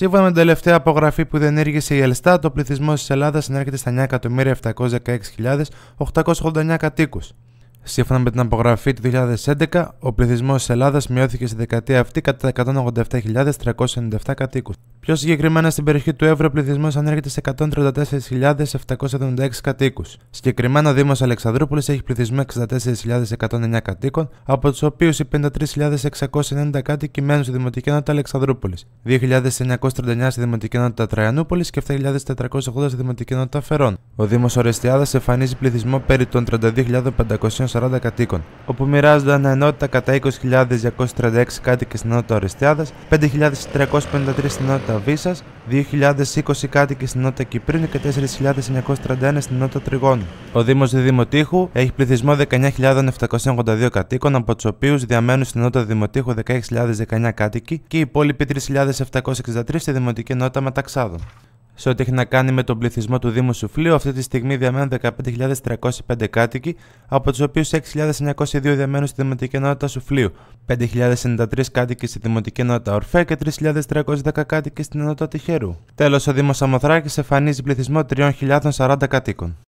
Σύμφωνα με την τελευταία απογραφή που έργησε η ΕΛΣΤΑ, το πληθυσμός της Ελλάδας συνέρχεται στα 9.716.889 κατοίκους. Σύμφωνα με την απογραφή του 2011, ο πληθυσμός της Ελλάδας μειώθηκε στη δεκαετία αυτή κατά 187.397 κατοίκους. Πιο συγκεκριμένα στην περιοχή του Εύρου, ο πληθυσμός ανέρχεται σε 134.776 κατοίκους. Συγκεκριμένα, ο Δήμος Αλεξανδρούπολης έχει πληθυσμό 64.109 κατοίκων, από τους οποίους οι 53.690 κάτοικοι μένουν στη Δημοτική Ενότητα Αλεξανδρούπολη, 2.939 στη Δημοτική Ενότητα Τραϊανούπολης και 7.480 στη Δημοτική Ενότητα Φερών. Ο Δήμος Ορεστιάδας εμφανίζει πληθυσμό περί των 32.540 κατοίκων, όπου μοιράζονται ενότητα κατά 20.236 κάτοικοι στην Ενότητα Ορεστιάδα, 5.353 στην Ενότητα Βίσα, 2.020 κάτοικοι στην νότια Κυπρίνου και 4.931 στην νότια Τριγών. Ο Δήμος Δημοτήχου έχει πληθυσμό 19.782 κατοίκων, από τους οποίους διαμένουν στην νότια Δημοτήχου 16.019 κάτοικοι και οι υπόλοιποι 3.763 στη Δημοτική Νότα Μεταξάδων σε ό,τι έχει να κάνει με τον πληθυσμό του Δήμου Σουφλίου. Αυτή τη στιγμή διαμένουν 15.305 κάτοικοι, από τους οποίους 6.902 διαμένουν στη Δημοτική Ενότητα Σουφλίου, 5.093 κάτοικοι στη Δημοτική Ενότητα Ορφέ και 3.310 κάτοικοι στην Ενότητα Τυχερού. Τέλος, ο Δήμος Αμοθράκη εμφανίζει πληθυσμό 3.040 κατοίκων.